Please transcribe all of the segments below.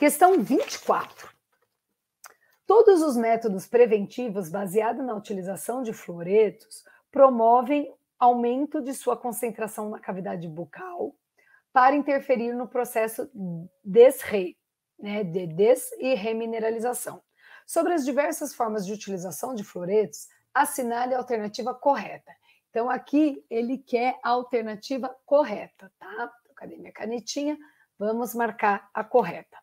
Questão 24. Todos os métodos preventivos baseados na utilização de fluoretos promovem aumento de sua concentração na cavidade bucal para interferir no processo desre, né, de des e remineralização. Sobre as diversas formas de utilização de fluoretos, assinale a alternativa correta. Então, aqui ele quer a alternativa correta, tá? Então, cadê minha canetinha? Vamos marcar a correta.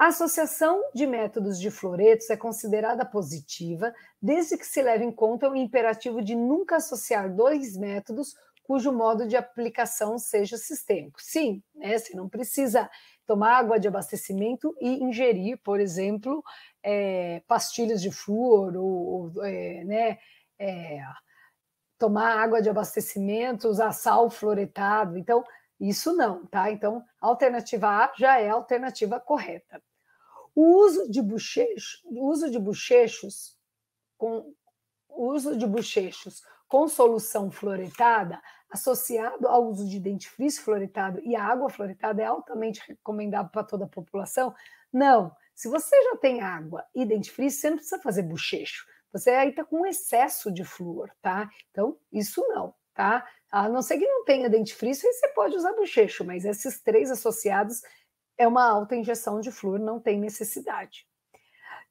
A associação de métodos de floretos é considerada positiva, desde que se leve em conta o imperativo de nunca associar dois métodos cujo modo de aplicação seja sistêmico. Sim, né? você não precisa tomar água de abastecimento e ingerir, por exemplo, é, pastilhas de flúor ou, ou é, né, é, tomar água de abastecimento, usar sal floretado. Então, isso não, tá? Então, alternativa A já é a alternativa correta. O uso de bochechos, uso de bochechos com uso de bochechos com solução fluoretada, associado ao uso de dentifrício fluoretado e a água fluoretada é altamente recomendado para toda a população? Não. Se você já tem água e dentifrício, você não precisa fazer bochecho. Você aí está com excesso de flúor, tá? Então, isso não, tá? A não ser que não tenha dentifrício, aí você pode usar bochecho, mas esses três associados é uma alta injeção de flúor, não tem necessidade.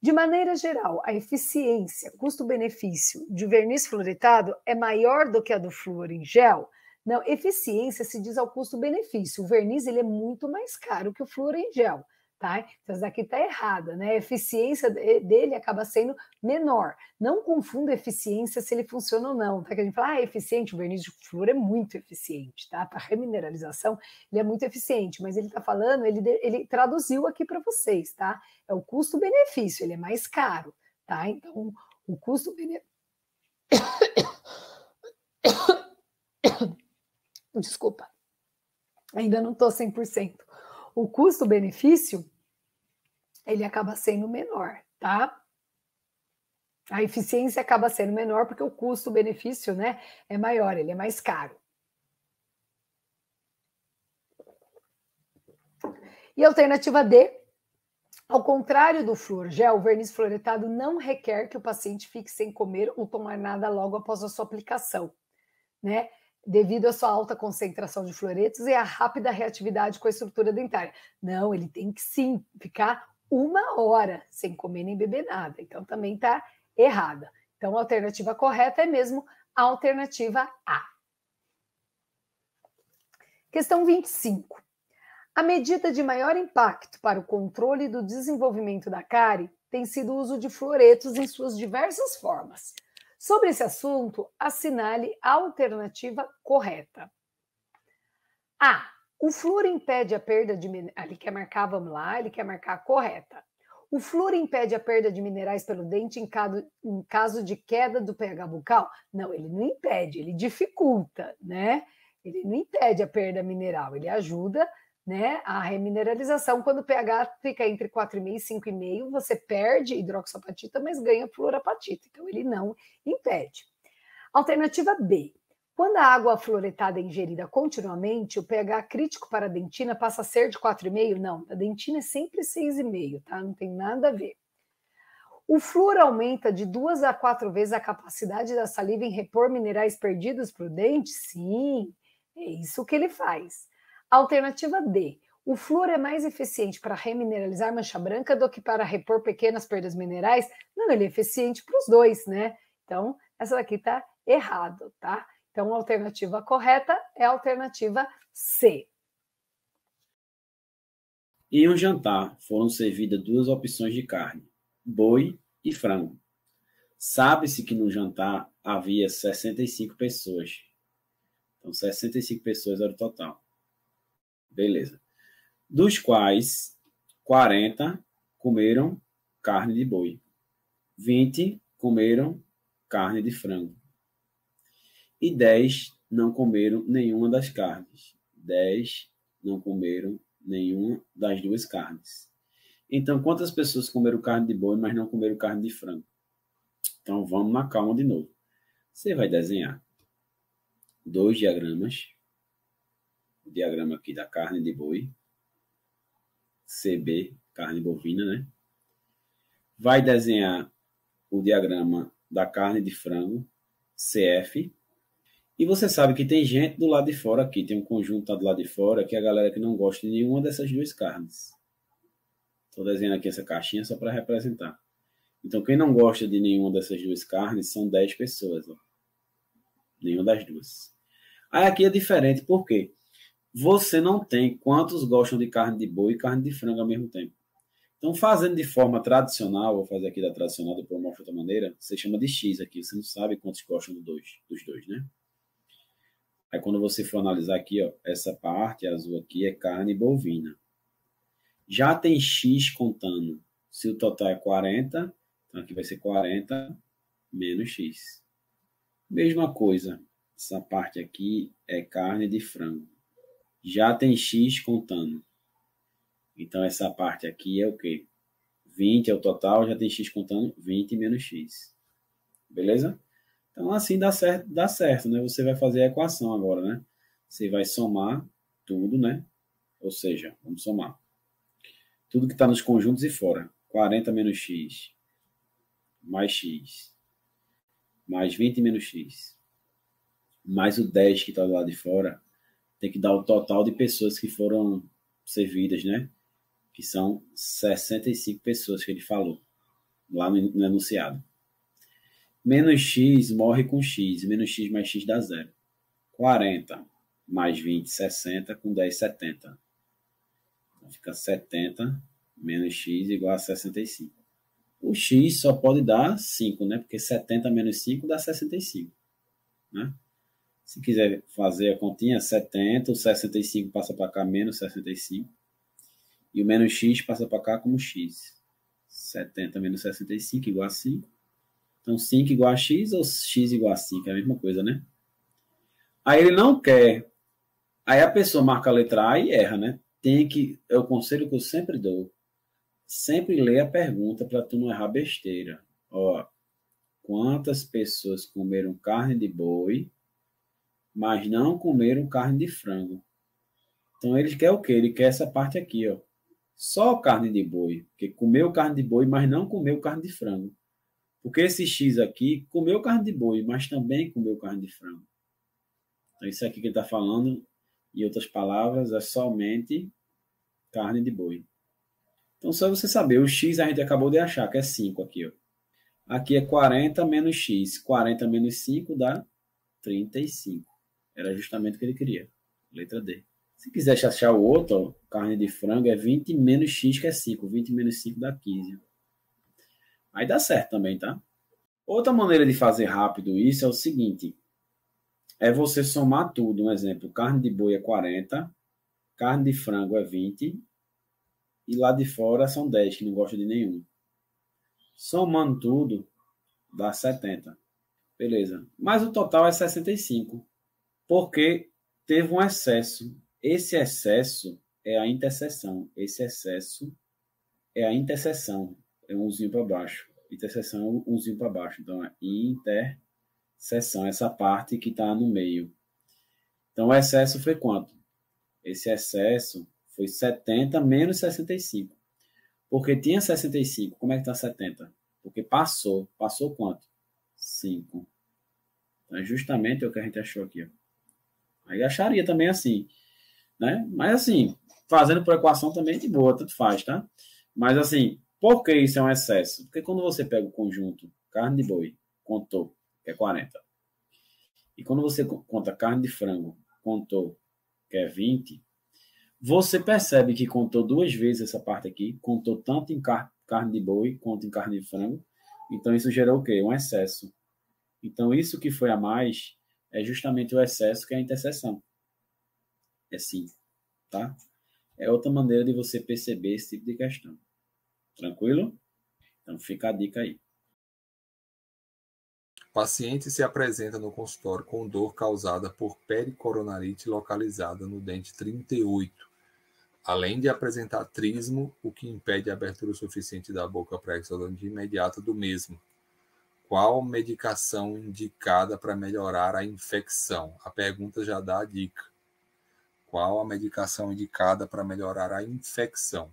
De maneira geral, a eficiência custo-benefício de verniz fluoretado é maior do que a do flúor em gel? Não, eficiência se diz ao custo-benefício. O verniz ele é muito mais caro que o flúor em gel tá? Então, essa daqui está errada, né? A eficiência dele acaba sendo menor. Não confunda eficiência se ele funciona ou não, tá? Que a gente fala, ah, é eficiente, o verniz de flor é muito eficiente, tá? Para remineralização, ele é muito eficiente, mas ele está falando, ele, ele traduziu aqui para vocês, tá? É o custo-benefício, ele é mais caro, tá? Então, o custo-benefício. Desculpa, ainda não estou 100% o custo-benefício ele acaba sendo menor, tá? A eficiência acaba sendo menor porque o custo-benefício, né, é maior, ele é mais caro. E alternativa D, ao contrário do flor gel, o verniz fluoretado não requer que o paciente fique sem comer ou tomar nada logo após a sua aplicação, né? devido à sua alta concentração de floretos e à rápida reatividade com a estrutura dentária. Não, ele tem que sim ficar uma hora sem comer nem beber nada. Então também está errada. Então a alternativa correta é mesmo a alternativa A. Questão 25. A medida de maior impacto para o controle do desenvolvimento da cárie tem sido o uso de floretos em suas diversas formas. Sobre esse assunto, assinale a alternativa correta. A. O flúor impede a perda de. Ah, ele quer marcar, vamos lá, ele quer marcar a correta. O flúor impede a perda de minerais pelo dente em caso, de queda do pH bucal? Não, ele não impede, ele dificulta, né? Ele não impede a perda mineral, ele ajuda né? A remineralização, quando o pH fica entre 4,5 e 5,5, você perde hidroxapatita, mas ganha fluorapatita. Então, ele não impede. Alternativa B. Quando a água fluoretada é ingerida continuamente, o pH crítico para a dentina passa a ser de 4,5? Não, a dentina é sempre 6,5, tá? Não tem nada a ver. O flúor aumenta de duas a quatro vezes a capacidade da saliva em repor minerais perdidos para o dente? Sim, é isso que ele faz. Alternativa D. O flúor é mais eficiente para remineralizar mancha branca do que para repor pequenas perdas minerais? Não, ele é eficiente para os dois, né? Então, essa daqui está errado, tá? Então, a alternativa correta é a alternativa C. Em um jantar foram servidas duas opções de carne, boi e frango. Sabe-se que no jantar havia 65 pessoas. Então, 65 pessoas era o total. Beleza. Dos quais 40 comeram carne de boi, 20 comeram carne de frango e 10 não comeram nenhuma das carnes. 10 não comeram nenhuma das duas carnes. Então, quantas pessoas comeram carne de boi, mas não comeram carne de frango? Então, vamos na calma de novo. Você vai desenhar dois diagramas diagrama aqui da carne de boi, CB, carne bovina, né? Vai desenhar o diagrama da carne de frango, CF. E você sabe que tem gente do lado de fora aqui, tem um conjunto tá do lado de fora, que é a galera que não gosta de nenhuma dessas duas carnes. Estou desenhando aqui essa caixinha só para representar. Então, quem não gosta de nenhuma dessas duas carnes são 10 pessoas. Ó. Nenhuma das duas. Aí aqui é diferente, por quê? você não tem quantos gostam de carne de boi e carne de frango ao mesmo tempo. Então, fazendo de forma tradicional, vou fazer aqui da tradicional, depois eu mostro outra maneira, você chama de X aqui, você não sabe quantos gostam do dois, dos dois, né? Aí, quando você for analisar aqui, ó, essa parte azul aqui é carne bovina. Já tem X contando. Se o total é 40, então aqui vai ser 40 menos X. Mesma coisa, essa parte aqui é carne de frango já tem X contando. Então, essa parte aqui é o quê? 20 é o total, já tem X contando, 20 menos X. Beleza? Então, assim dá certo, dá certo, né? Você vai fazer a equação agora, né? Você vai somar tudo, né? Ou seja, vamos somar. Tudo que está nos conjuntos e fora. 40 menos X, mais X, mais 20 menos X, mais o 10 que está do lado de fora, tem que dar o total de pessoas que foram servidas, né? Que são 65 pessoas que ele falou lá no, no enunciado. Menos x morre com x, menos x mais x dá zero. 40 mais 20, 60, com 10, 70. Então fica 70 menos x igual a 65. O x só pode dar 5, né? Porque 70 menos 5 dá 65, né? Se quiser fazer a continha, 70, o 65 passa para cá menos 65. E o menos x passa para cá como x. 70 menos 65 igual a 5. Então, 5 igual a x ou x igual a 5? É a mesma coisa, né? Aí ele não quer. Aí a pessoa marca a letra A e erra, né? Tem que. É o conselho que eu sempre dou. Sempre lê a pergunta para tu não errar besteira. Ó, quantas pessoas comeram carne de boi mas não comeram carne de frango. Então ele quer o quê? Ele quer essa parte aqui, ó. Só carne de boi, que comeu carne de boi, mas não comeu carne de frango. Porque esse X aqui comeu carne de boi, mas também comeu carne de frango. Então isso aqui que ele está falando, em outras palavras, é somente carne de boi. Então, só você saber, o x a gente acabou de achar, que é 5 aqui. Ó. Aqui é 40 menos x. 40 menos 5 dá 35. Era justamente o que ele queria. Letra D. Se quiser achar o outro, ó, carne de frango é 20 menos x, que é 5. 20 menos 5 dá 15. Aí dá certo também, tá? Outra maneira de fazer rápido isso é o seguinte. É você somar tudo. Um exemplo, carne de boi é 40, carne de frango é 20 e lá de fora são 10 que não gosta de nenhum. Somando tudo, dá 70. Beleza. Mas o total é 65 porque teve um excesso. Esse excesso é a interseção. Esse excesso é a interseção. É umzinho para baixo. Interseção é umzinho para baixo. Então, é interseção, essa parte que está no meio. Então, o excesso foi quanto? Esse excesso foi 70 menos 65. Porque tinha 65. Como é que está 70? Porque passou. Passou quanto? 5. Então, é justamente o que a gente achou aqui. Ó. Aí acharia também assim, né? Mas assim, fazendo por equação também de boa, tanto faz, tá? Mas assim, por que isso é um excesso? Porque quando você pega o conjunto carne de boi contou que é 40, e quando você conta carne de frango contou que é 20, você percebe que contou duas vezes essa parte aqui, contou tanto em car carne de boi quanto em carne de frango, então isso gerou o quê? Um excesso. Então isso que foi a mais é justamente o excesso que é a interseção. É assim, tá? É outra maneira de você perceber esse tipo de questão. Tranquilo? Então fica a dica aí. O paciente se apresenta no consultório com dor causada por pericoronarite localizada no dente 38, além de apresentar trismo, o que impede a abertura suficiente da boca para exodontia imediata do mesmo. Qual medicação indicada para melhorar a infecção? A pergunta já dá a dica. Qual a medicação indicada para melhorar a infecção?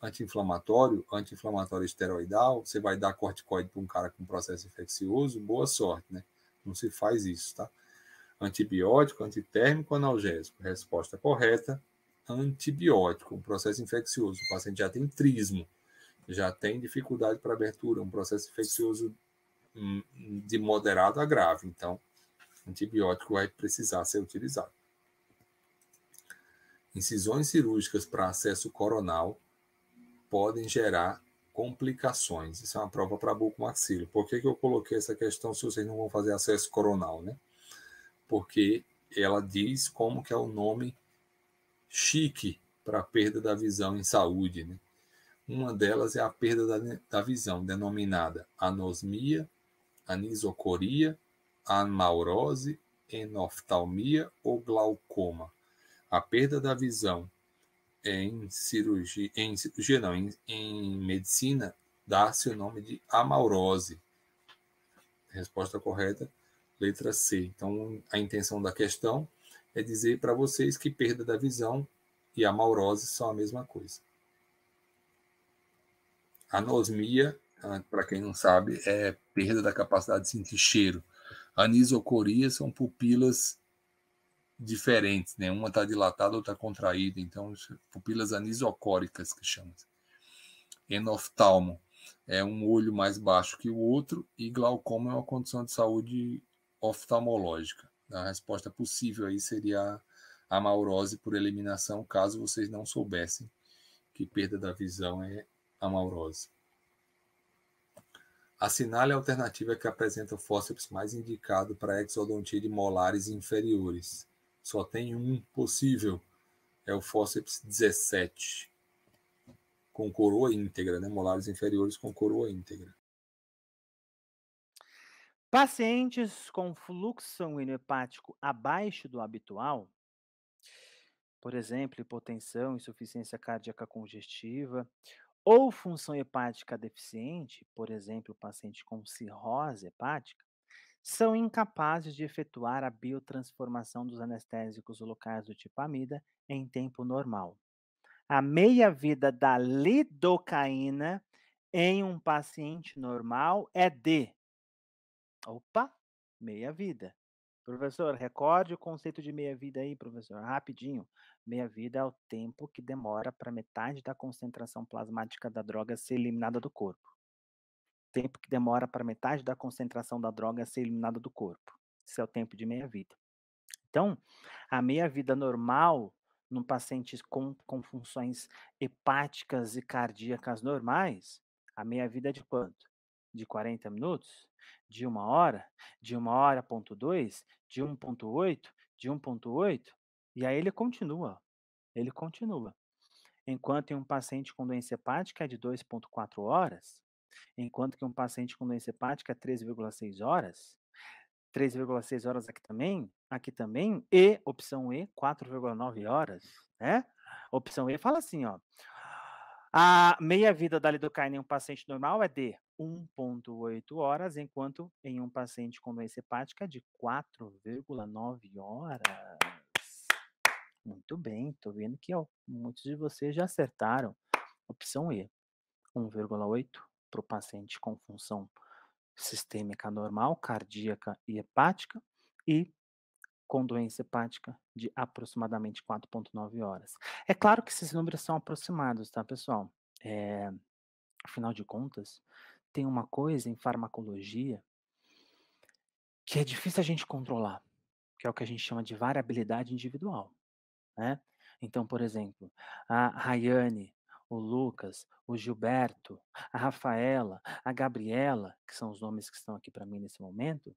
Anti-inflamatório, anti-inflamatório esteroidal, você vai dar corticoide para um cara com processo infeccioso, boa sorte, né? Não se faz isso, tá? Antibiótico, antitérmico, analgésico. Resposta correta, antibiótico, um processo infeccioso. O paciente já tem trismo, já tem dificuldade para abertura, um processo infeccioso de moderado a grave. Então, antibiótico vai precisar ser utilizado. Incisões cirúrgicas para acesso coronal podem gerar complicações. Isso é uma prova para bucomaxilo. Por que, que eu coloquei essa questão se vocês não vão fazer acesso coronal, né? Porque ela diz como que é o nome chique para perda da visão em saúde, né? Uma delas é a perda da, da visão, denominada anosmia anisocoria, amaurose, enoftalmia ou glaucoma. A perda da visão em cirurgia, em cirurgia não, em, em medicina, dá-se o nome de amaurose. Resposta correta, letra C. Então, a intenção da questão é dizer para vocês que perda da visão e amaurose são a mesma coisa. Anosmia ah, para quem não sabe, é perda da capacidade de sentir cheiro. anisocoria são pupilas diferentes, né? Uma está dilatada, outra contraída, então é pupilas anisocóricas que chamam. Enoftalmo é um olho mais baixo que o outro e glaucoma é uma condição de saúde oftalmológica. A resposta possível aí seria a amaurose por eliminação, caso vocês não soubessem que perda da visão é amaurose. Assinale a alternativa que apresenta o fósseis mais indicado para exodontia de molares inferiores. Só tem um possível. É o fósseis 17. Com coroa íntegra, né? Molares inferiores com coroa íntegra. Pacientes com fluxo sanguíneo hepático abaixo do habitual, por exemplo, hipotensão, insuficiência cardíaca congestiva, ou função hepática deficiente, por exemplo, o paciente com cirrose hepática, são incapazes de efetuar a biotransformação dos anestésicos locais do tipo amida em tempo normal. A meia-vida da lidocaína em um paciente normal é de. Opa! Meia-vida. Professor, recorde o conceito de meia-vida aí, professor, rapidinho. Meia-vida é o tempo que demora para metade da concentração plasmática da droga ser eliminada do corpo. Tempo que demora para metade da concentração da droga ser eliminada do corpo. Esse é o tempo de meia-vida. Então, a meia-vida normal num paciente com, com funções hepáticas e cardíacas normais, a meia-vida é de quanto? de 40 minutos, de uma hora, de uma hora ponto dois, de 1.8, de 1.8, e aí ele continua, ele continua. Enquanto em um paciente com doença hepática é de 2.4 horas, enquanto que um paciente com doença hepática é 3,6 horas, 3,6 horas aqui também, aqui também, e opção E, 4,9 horas, né? Opção E fala assim, ó, a meia-vida da lidocaína em um paciente normal é de 1,8 horas, enquanto em um paciente com doença hepática de 4,9 horas. Muito bem, estou vendo que ó, muitos de vocês já acertaram. Opção E, 1,8 para o paciente com função sistêmica normal, cardíaca e hepática, e com doença hepática de aproximadamente 4,9 horas. É claro que esses números são aproximados, tá, pessoal? É, afinal de contas, tem uma coisa em farmacologia que é difícil a gente controlar, que é o que a gente chama de variabilidade individual, né? Então, por exemplo, a Rayane, o Lucas, o Gilberto, a Rafaela, a Gabriela, que são os nomes que estão aqui para mim nesse momento,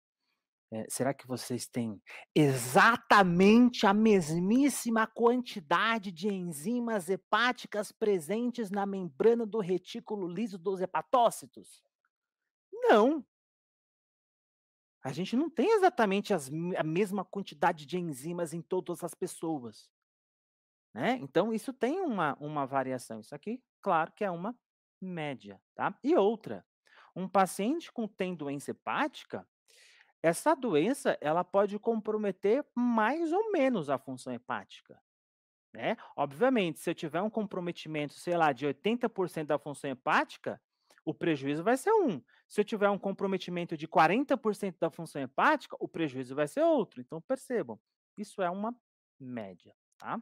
é, será que vocês têm exatamente a mesmíssima quantidade de enzimas hepáticas presentes na membrana do retículo liso dos hepatócitos? Não. A gente não tem exatamente as, a mesma quantidade de enzimas em todas as pessoas. Né? Então, isso tem uma, uma variação. Isso aqui, claro que é uma média. Tá? E outra, um paciente com tem doença hepática, essa doença ela pode comprometer mais ou menos a função hepática. Né? Obviamente, se eu tiver um comprometimento, sei lá, de 80% da função hepática, o prejuízo vai ser um. Se eu tiver um comprometimento de 40% da função hepática, o prejuízo vai ser outro. Então percebam, isso é uma média, tá?